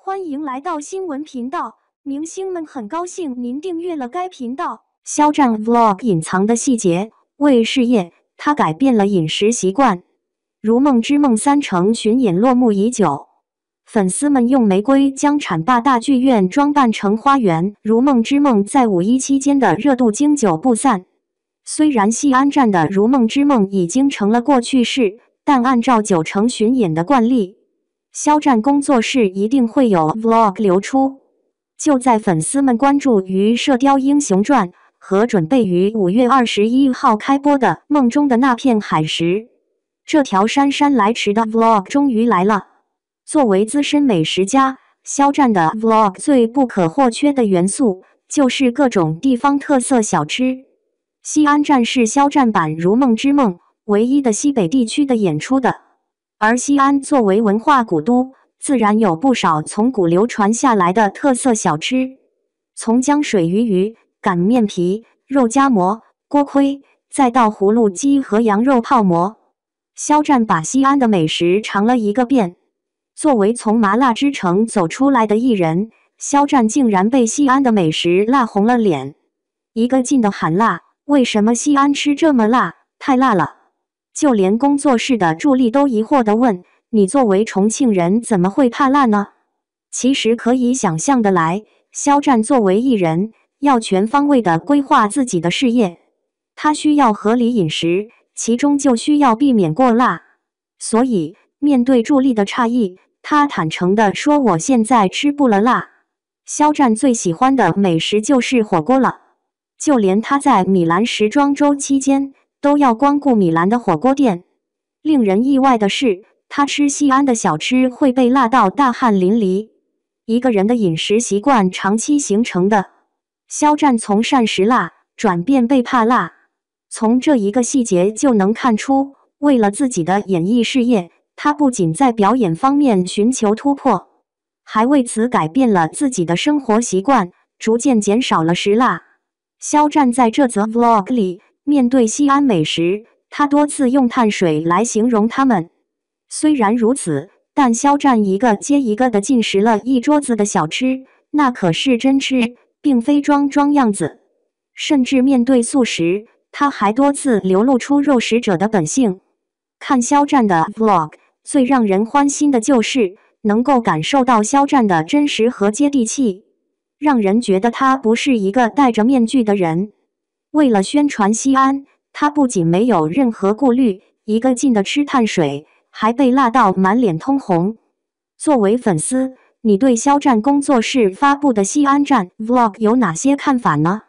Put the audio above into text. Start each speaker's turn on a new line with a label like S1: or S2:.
S1: 欢迎来到新闻频道，明星们很高兴您订阅了该频道。肖战 Vlog 隐藏的细节，为事业他改变了饮食习惯。《如梦之梦》三城巡演落幕已久，粉丝们用玫瑰将浐灞大剧院装扮成花园。《如梦之梦》在五一期间的热度经久不散。虽然西安站的《如梦之梦》已经成了过去式，但按照九城巡演的惯例。肖战工作室一定会有 vlog 流出。就在粉丝们关注于《射雕英雄传》和准备于五月二十一号开播的《梦中的那片海》时，这条姗姗来迟的 vlog 终于来了。作为资深美食家，肖战的 vlog 最不可或缺的元素就是各种地方特色小吃。西安站是肖战版《如梦之梦》唯一的西北地区的演出的。而西安作为文化古都，自然有不少从古流传下来的特色小吃，从江水鱼鱼、擀面皮、肉夹馍、锅盔，再到葫芦鸡和羊肉泡馍。肖战把西安的美食尝了一个遍。作为从麻辣之城走出来的艺人，肖战竟然被西安的美食辣红了脸，一个劲的喊辣。为什么西安吃这么辣？太辣了！就连工作室的助理都疑惑的问：“你作为重庆人，怎么会怕辣呢？”其实可以想象的来，肖战作为艺人，要全方位的规划自己的事业，他需要合理饮食，其中就需要避免过辣。所以面对助理的诧异，他坦诚的说：“我现在吃不了辣。”肖战最喜欢的美食就是火锅了，就连他在米兰时装周期间。都要光顾米兰的火锅店。令人意外的是，他吃西安的小吃会被辣到大汗淋漓。一个人的饮食习惯长期形成的。肖战从善食辣转变被怕辣，从这一个细节就能看出，为了自己的演艺事业，他不仅在表演方面寻求突破，还为此改变了自己的生活习惯，逐渐减少了食辣。肖战在这则 Vlog 里。面对西安美食，他多次用“碳水”来形容他们。虽然如此，但肖战一个接一个的进食了一桌子的小吃，那可是真吃，并非装装样子。甚至面对素食，他还多次流露出肉食者的本性。看肖战的 vlog，最让人欢心的就是能够感受到肖战的真实和接地气，让人觉得他不是一个戴着面具的人。为了宣传西安，他不仅没有任何顾虑，一个劲的吃碳水，还被辣到满脸通红。作为粉丝，你对肖战工作室发布的西安站 Vlog 有哪些看法呢？